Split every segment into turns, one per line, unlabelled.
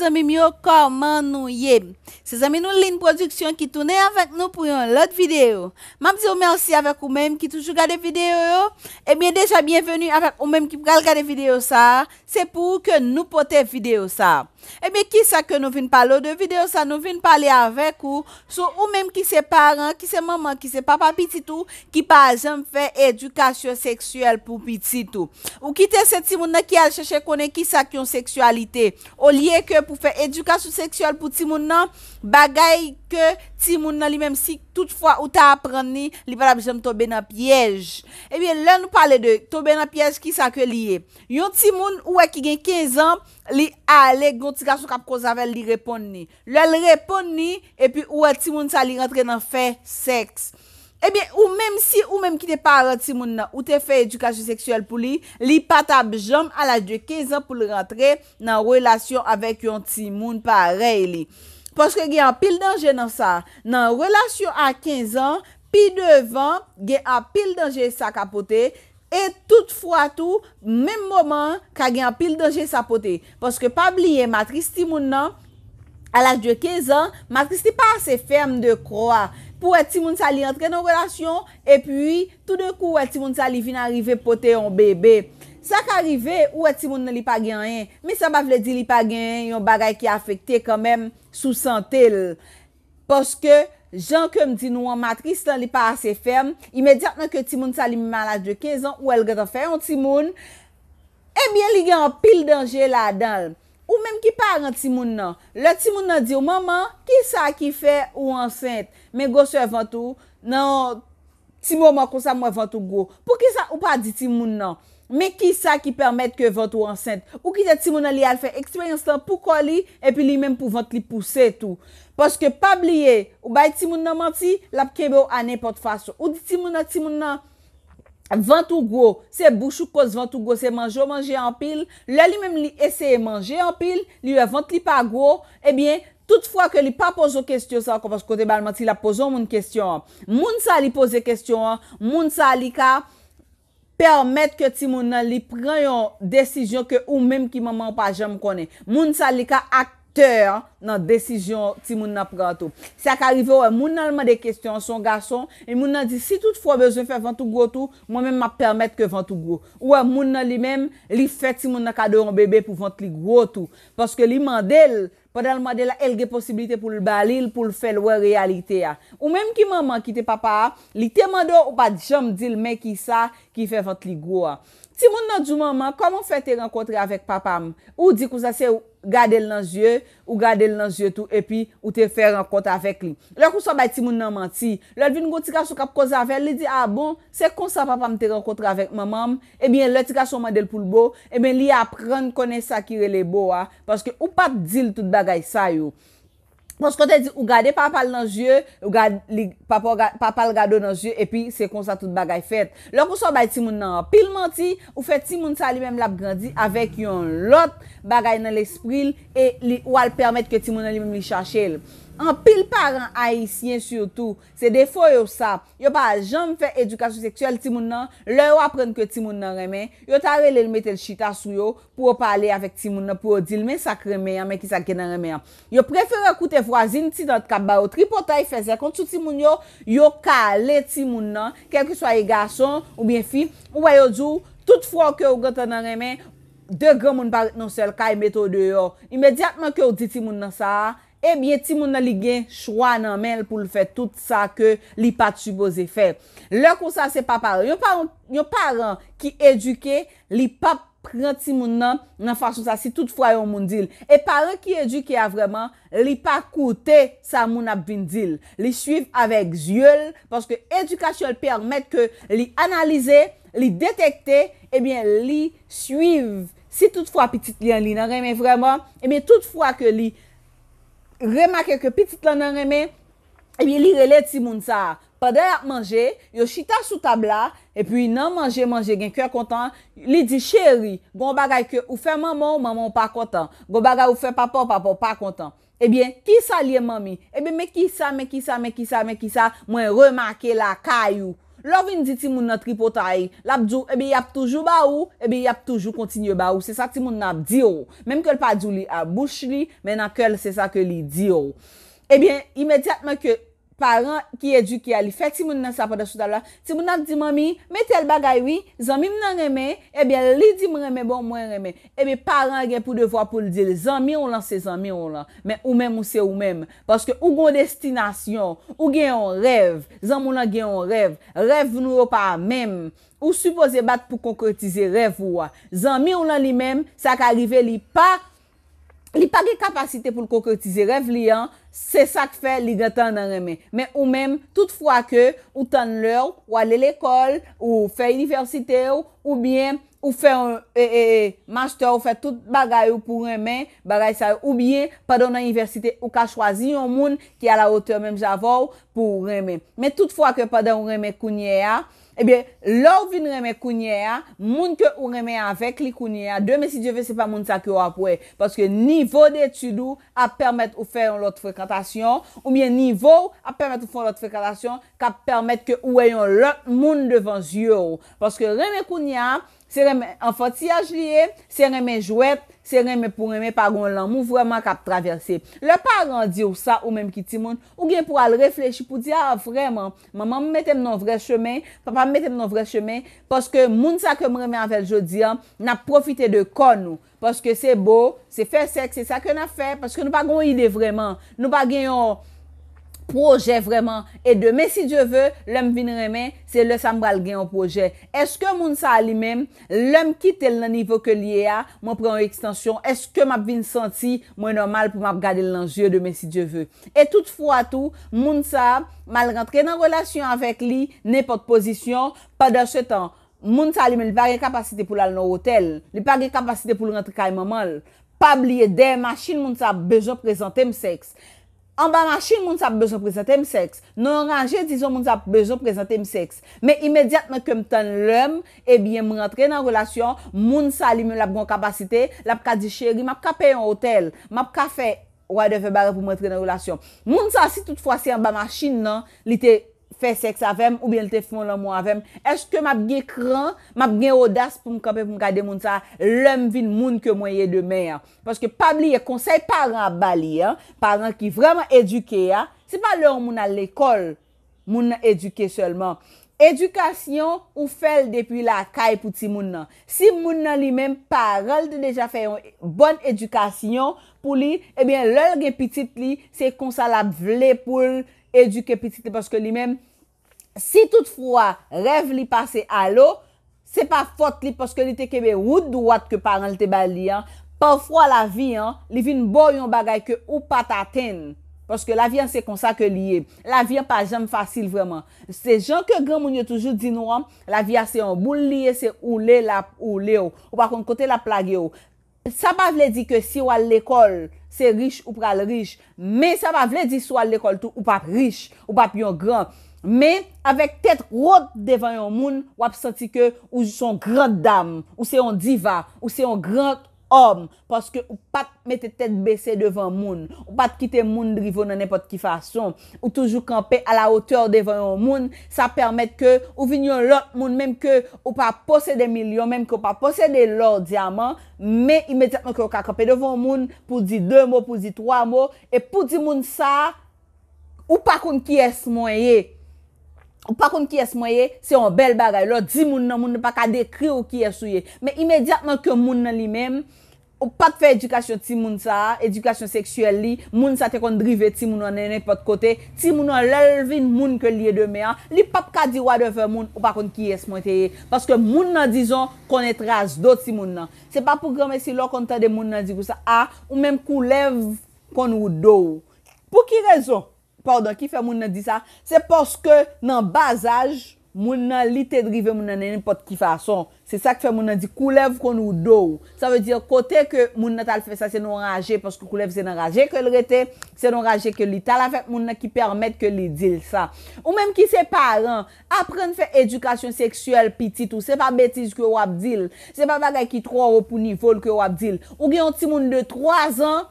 Sè zèmè nou lin produksyon ki toune avèk nou pou yon lòt videyo. Mèm zèmè ansi avèk ou mèm ki toujou gade videyo yo. E eh mèm deja mèm veni avèk ou mèm ki pou gade videyo sa. Sè pou ou ke nou pote videyo sa. Ebe ki sa ke nou vin palo de video sa nou vin pali avek ou Sou ou menm ki se paran, ki se maman, ki se papa, pitit ou Ki pa jenm fe edukasyon seksuel pou pitit ou Ou kite se timoun nan ki al chache konen ki sa ki yon seksualite Ou liye ke pou fe edukasyon seksuel pou timoun nan Bagay ke timoun nan li menm si toutfwa ou ta apren ni Li valab jenm tobe nan pyej Ebe lan nou pale de tobe nan pyej ki sa ke liye Yon timoun ou e ki gen 15 an li alek goun tika sou kap kouz avel li repon ni. Lèl repon ni, epi ou a e timoun sa li rentre nan fe seks. Ebyen, ou mèm si ou mèm ki te pare timoun nan, ou te fe edukasyon seksuel pou li, li pata bjom alaj de 15 an pou li rentre nan relasyon avèk yon timoun pare li. Poske gen apil danje nan sa. Nan relasyon a 15 an, pi devan gen apil danje sa kapotey, Et tout fwa tou, menm moman, ka gen apil danje sa pote. Poske pa bliye matris timoun nan, alaj de 15 an, matris ti pa se ferm de kroa. Pou et timoun sa li entre nan relasyon, et pi, tout de kou et timoun sa li vin arive pote yon bebe. Sa ka arrive, ou et timoun nan li pa gen yon. Mi sa bavle di li pa gen yon bagay ki afekte kanmen, sou santel. Poske, jan kem di nou an matris lan li pa ase ferm, imediat nan ke timoun sa li mi malaj de 15 an, ou el gata fe yon timoun, ebyen eh li gen an pil denje la dal. Ou menm ki par an timoun nan, le timoun nan di yo, maman, ki sa ki fe ou ansente, men go se vantou, nan timoun man konsa mwen vantou go, pou ki sa ou pa di timoun nan, men ki sa ki permette ke vantou ansente, ou ki sa timoun nan li al fe ekstren yon stan pou koli, epi li menm pou vant li pousse tou. Paske pa bliye, ou bay timoun nan manti, la pkebe ou anepot fasyon. Ou di timoun nan, timoun nan, vantou go, se bouchou kos vantou go, se manjou manjou anpil, le li menm li eseye manjou anpil, li yo vantou li pa go, ebyen, toutfwa ke li pa pozo kestyon sa, komans kote bal manti, la pozo moun kestyon. Moun sa li poze kestyon, moun sa li ka permèt ke timoun nan li preyon desisyon ke ou menm ki maman pa jem konen. Moun sa li ka ak ter nan desijyon ti moun nan prantou. Sa ka rive wè, moun nan lman de kestyon son gason, e moun nan di, si tout fwa bejè fè vantou gwo tou, moun men m ap permèt ke vantou gwo. Ou wè, moun nan li men, li fèt si moun nan kado yon bebe pou vantou li gwo tou. Paske li mandel, padal mandel a elge posibilite pou l balil, pou l fèl wè realite ya. Ou menm ki maman kite papa, li teman do ou pa di jom di l men ki sa, ki fè vantou li gwo. Ti moun nan di maman, koman fèt te renkotre avèk papam? Ou di kou sa Gade l nan zye ou gade l nan zye tou epi ou te fè renkont avèk li. Lè kou sa bè ti moun nan manti. Lè vin gò tika sou kap koz avè, li di a ah, bon, se kon sa papa m te renkont avèk mamam, ebyen lè tika sou mandel pou l bo, ebyen li apren kone sakire le bo a. Paske ou pat dil tout bagay sa yo. Pons kon te di ou gade papal nan zye, ou gade li papal gado nan zye, epi se kon sa tout bagay fet. Lòk ou so bay timoun nan pil manti, ou fet timoun sa li men lap gandi avèk yon lot bagay nan l'espril e ou al permèt ke timoun nan li men li chache l. An pil paran ayisyen syoutou, se defo yo sa, yo pa jom fe edukasyon seksyel ti moun nan, le yo apren ke ti moun nan reme, yo tarele l metel chita sou yo pou yo pale avek ti moun nan, pou yo dil men sakre men, men ki sakre nan reme. Yo prefere koute vwa zin ti dot kabba yo, tri potay fe zekon sou ti moun yo, yo kale ti moun nan, kel ki swa e gason ou mien fi, ou wè yo djou, tout fwo ke yo gata nan reme, de gwa moun paret non sel ka e meto de yo. Imediatman ke yo di ti moun nan sa a, ebyen eh ti moun nan li gen chwa nan men pou l fè tout sa ke li pat su bo zè fè. Le kon sa se pa paran. Yon paran ki eduke, li pa pran ti moun nan, nan fwa chou sa si tout fwa yon moun dil. E paran ki eduke a vreman, li pa koute sa moun ap vin dil. Li suiv avèk zyol, porske edukasyon l permèt ke li analize, li detekte, ebyen li suiv. Si tout fwa pitit li an li nan remè vreman, ebyen tout fwa ke li, Remake ke pitit lan nan reme, ebi eh li rele ti moun sa a. Padè ap manje, yo chita sou tabla, e pi nan manje manje gen kwe kontan, li di cheri, gon bagay ke ou fe maman ou maman ou pa kontan. Gon bagay ou fe papa ou papa ou pa kontan. Eh ebi, ki sa liye mami? Ebi, eh me ki sa, me ki sa, me ki sa, me ki sa, mwen remake la kayou. Lo vin di ti moun nan tripotay, lap djou, ebi yap toujou ba ou, ebi yap toujou kontinye ba ou. Se sa ti moun nan di ou. Mem ke l pa djou li a bouch li, men ak ke l se sa ke li di ou. Ebyen, imediatman ke... Paran ki edu ki a li fet, si moun nan sapata sou talwa, si moun nan di moun mi, me tel bagay wi, zan mi mnen reme, ebyen eh li di moun reme bon mwen reme. Ebyen eh paran gen pou devwa pou li dil, zan mi ou lan se zan mi ou lan, men ou men moun se ou men. Paske ou goun destinasyon, ou gen yon rev, zan moun nan gen yon rev, rev nou ou pa a men, ou supose bat pou konkretize rev ou a. Zan mi ou lan li men, sa ka arrive li pa, li pa gen kapasite pou konkretize rev li an, Se sak fe li gata nan reme. Men ou men, tout fwa ke ou tan lor, ou ale l'ekol, ou fe universite ou, ou bien, ou fe e, e, e, master ou fe tout bagay ou pou reme, bagay sa ou bien, padon nan universite ou ka chwazi yon moun ki a la ote men javou pou reme. Men tout fwa ke padon reme kounye a. Ebyen, lou vin reme kounye a, moun ke ou reme a vek li kounye a de, men si je ve se pa moun sa ki ou apwe, paske nivou de etudou a permette ou fè yon lot frekantasyon, ou mien nivou a permette ou fè yon lot frekantasyon, ka permette ke ou ayon lot moun devan zyo ou. Paske reme kounye a, Se reme an foti ajiye, se reme jwep, se reme pou reme pa gon lan, mou vreman kap traverse. Le par an di ou sa ou menm ki ti moun, ou gen pou al reflechi pou di a vreman. Maman m metem nan vre chemen, papa m metem nan vre chemen, poske moun sa ke m reme anvel jodi an, na profite de kon nou. Poske se bo, se fe sek, se sa ke na fe, poske nou pa gon ide vreman. Nou pa gen yon... Proje vreman e de. Men si Djevè, lèm vin remè, se lè sa mbal gen yon proje. Eske moun sa li men, lèm ki tel nan nivou ke li e a, mwen pren yon ekstansyon. Eske mab vin santi mwen normal pou mab gade l'anjye de men si Djevè. Et tout fwa tou, moun sa mal rentre nan relasyon avèk li, ne pot posisyon, pa da chè tan. Moun sa li men l'bagay kapasite pou lal nan hotel. L'bagay kapasite pou l rentre kay mamal. Pa blye den, machin moun sa bejò prezante mseks. An ba na chine moun sa ap bezo prezante mseks. Non anje dizon moun sa ap bezo prezante mseks. Me imediat me kem eh tan lèm, ebyen mwen rentre nan relasyon, moun sa li mwen lap gwan kapasite, lap ka di cheri, map ka pey an hotel, map ka fe, wade fe bare pou mwen rentre nan relasyon. Moun sa si tout fwa si an ba na chine nan, li te... fè seks avèm, ou bèl te fon lò mò avèm, eske mab gè kran, mab gè odas pou mkampè pou mkade moun sa, lèm vin moun ke mwen ye demè. Foske pab li ye konsey paran ba li, paran ki vreman eduke ya, se pa lò moun al l'ekol, moun nan eduke selman. Edukasyon ou fèl depi la kaj pou ti moun nan. Si moun nan li mèm parol de deja fè yon bon edukasyon pou li, ebyen lòl gè pitit li se konsalap vle pou l, Eduke piti te paske li men, si tout fwa, rev li pase alo, se pa fote li paske li te kebe woud wad ke paran li te bali an. Pan fwa la vi an, li vi n bo yon bagay ke ou pa ta ten, paske la vi an se konsa ke li e. La vi an pa jam fasil vreman. Se jan ke gen moun yo toujou di nou an, la vi an se yon moul li e, se ou le la ou le ou. Ou pa kon kote la plage ou. Sa pa vle di ke si ou al lekol. se rich ou pral rich. Me, sa pa vle di sou al lekol tou, ou pap rich, ou pap yon gran. Me, avek tet road devan yon moun, wap santi ke ou son gran dam, ou se yon diva, ou se yon gran... Om, paske ou pa te mette tete besè devan moun, ou pa te kite moun drivo nan epot ki fasyon, ou toujou kampe a la oteur devan yon moun, sa permette ke ou vinyon lot moun, menm ke ou pa pose de milyon, menm ke ou pa pose de lor diamant, men imeditman ke ou ka kampe devan moun pou di 2 moun, pou di 3 moun, e pou di moun sa, ou pa kon ki es moun yey. Ou pa kon ki esmoye, se yon bel bagay. Lo di moun nan moun nan pa ka dekri ou ki esmoye. Me imediatman ke moun nan li men, ou pa te fe edukasyon ti moun sa, edukasyon seksyel li, moun sa te kon drive ti moun nan ene pat kote, ti moun nan lalvin moun ke liye demean, li pa pa ka di wadeve moun ou pa kon ki esmoye te ye. Paske moun nan di zon kon etras do ti moun nan. Se pa pou grame si lo konta de moun nan di kousa a, ou menm kou lev kon wou do. Po ki rezon? pardon, kifè moun nan di sa, se poske nan bazaj, moun nan li te drive moun nan enipot ki fason, se sa kifè moun nan di koulev kon ou do, sa ve di kote ke moun nan tal fe sa se nou raje, poske koulev se nou raje ke lrete, se nou raje ke li tal, a fe moun nan ki permette ke li dil sa, ou menm ki se paran, apren fè edukasyon seksuel pitit, ou se pa betiz ke wap dil, se pa bagay ki tro wapou nifol ke wap dil, ou gen ti moun de 3 an,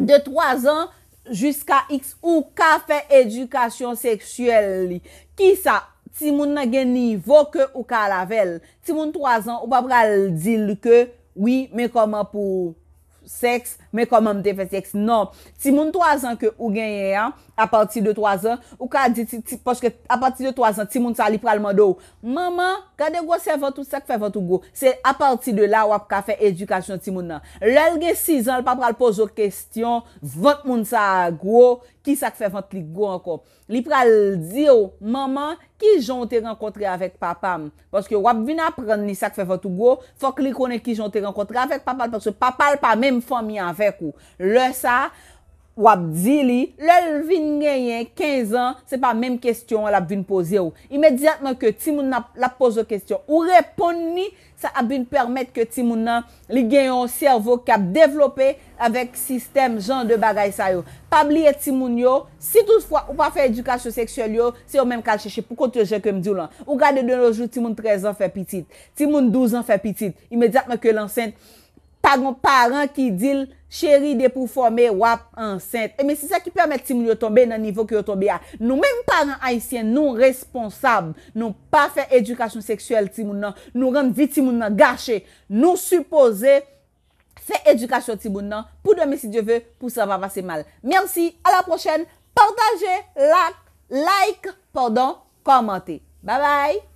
de 3 an, Juska x ou ka fe edukasyon seksyel li. Ki sa, ti moun na geni, voke ou ka lavel. Ti moun 3 an, ou pa pral dil ke, oui, me koma pou. seks, me konman te fe seks. Non, ti moun toazan ke ou genye an, a pati de toazan, ou ka di ti poske, a pati de toazan, ti moun sa li pralman do, maman, kade gwa se vantou sek fe vantou gwo, se a pati de la wap ka fe edukasyon ti moun nan. Lel gen 6 an, l pa pral pozo kestyon, vant moun sa gwo, ki sak fe vant li gwo an kop. Li pral di yo, maman, ki jon te renkotre avèk papam. Paske wap vina pran li sak fe vant ou gwo, fòk li konen ki jon te renkotre avèk papam, paske papal pa mèm fòm yon avèk ou. Le sa, Wap di li, lel vin genyen 15 an, se pa menm kestyon wap vin pose yo. Imediatman ke timoun ap la pose kestyon, ou repon ni, sa ap vin permette ke timoun nan li genyon servo kap develope avek sistem jan de bagay sa yo. Pabliye timoun yo, si tout fwa ou pa fe edukasyon seksyol yo, se yo menm kalcheche pou kontje kem di ou lan. Ou gade deno jou timoun 13 an fe pitit, timoun 12 an fe pitit, imediatman ke lansent... Pagan paran ki dil cheri de pou forme wap ansent. Eme si sa ki pwemet ti moun yo tombe nan nivou ki yo tombe a. Nou menm paran haisyen nou responsab. Nou pa fe edukasyon seksuel ti moun nan. Nou renm vit ti moun nan gache. Nou suppose fe edukasyon ti moun nan. Pou deme si diyo ve pou sa vavase mal. Mersi. A la prochen. Portaje. Like. Like. Pardon. Komante. Bye bye.